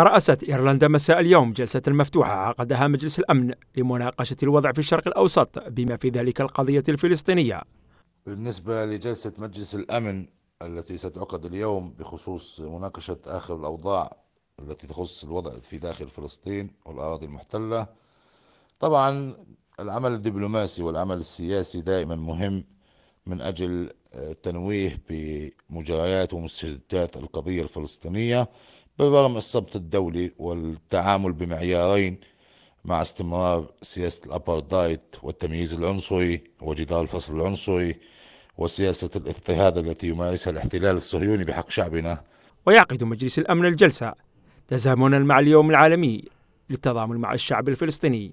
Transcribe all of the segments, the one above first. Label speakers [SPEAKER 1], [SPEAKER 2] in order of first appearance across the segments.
[SPEAKER 1] رأست إيرلندا مساء اليوم جلسة مفتوحة عقدها مجلس الأمن لمناقشة الوضع في الشرق الأوسط بما في ذلك القضية الفلسطينية
[SPEAKER 2] بالنسبة لجلسة مجلس الأمن التي ستعقد اليوم بخصوص مناقشة آخر الأوضاع التي تخص الوضع في داخل فلسطين والأراضي المحتلة طبعا العمل الدبلوماسي والعمل السياسي دائما مهم من أجل التنويه بمجريات ومستجدات القضية الفلسطينية بالرغم من الدولي والتعامل بمعيارين مع استمرار سياسة الأبردايد والتمييز العنصري وجدار الفصل العنصري وسياسة الاضطهاد التي يمارسها الاحتلال الصهيوني بحق شعبنا
[SPEAKER 1] ويعقد مجلس الأمن الجلسة تزامنا مع اليوم العالمي للتضامن مع الشعب الفلسطيني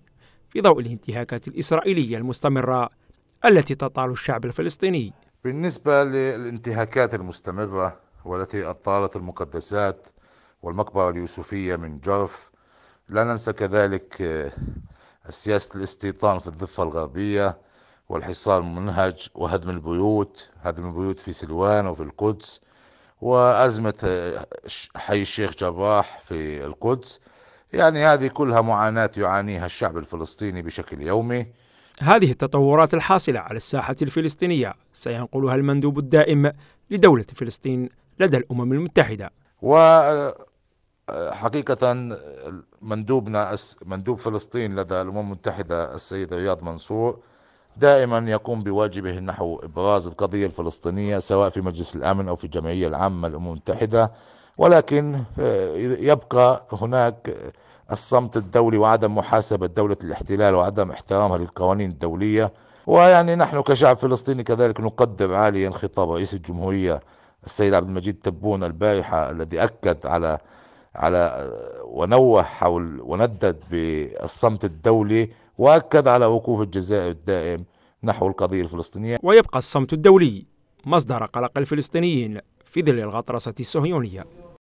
[SPEAKER 1] في ضوء الانتهاكات الإسرائيلية المستمرة التي تطال الشعب الفلسطيني
[SPEAKER 2] بالنسبة للانتهاكات المستمرة والتي أطالت المقدسات والمقبرة اليوسفية من جرف لا ننسى كذلك آه، سياسة الاستيطان في الضفة الغربية والحصار المنهج وهدم البيوت هدم البيوت في سلوان وفي القدس وأزمة آه، حي الشيخ جراح في القدس يعني هذه كلها معاناة يعانيها الشعب الفلسطيني بشكل يومي هذه
[SPEAKER 1] التطورات الحاصلة على الساحة الفلسطينية سينقلها المندوب الدائم لدولة فلسطين لدى الأمم المتحدة
[SPEAKER 2] و آه، حقيقة مندوبنا مندوب فلسطين لدى الأمم المتحدة السيد رياض منصور دائما يقوم بواجبه نحو إبراز القضية الفلسطينية سواء في مجلس الأمن أو في الجمعية العامة للأمم المتحدة ولكن آه، يبقى هناك آه، الصمت الدولي وعدم محاسبة دولة الاحتلال وعدم احترامها للقوانين الدولية ويعني نحن كشعب فلسطيني كذلك نقدر عاليا خطاب رئيس الجمهورية السيد عبد المجيد تبون البارحة الذي أكد على على ونوه حول وندد بالصمت الدولي واكد على وقوف الجزائر الدائم نحو القضيه الفلسطينيه ويبقى الصمت الدولي مصدر قلق
[SPEAKER 1] الفلسطينيين في ظل الغطرسه الصهيونيه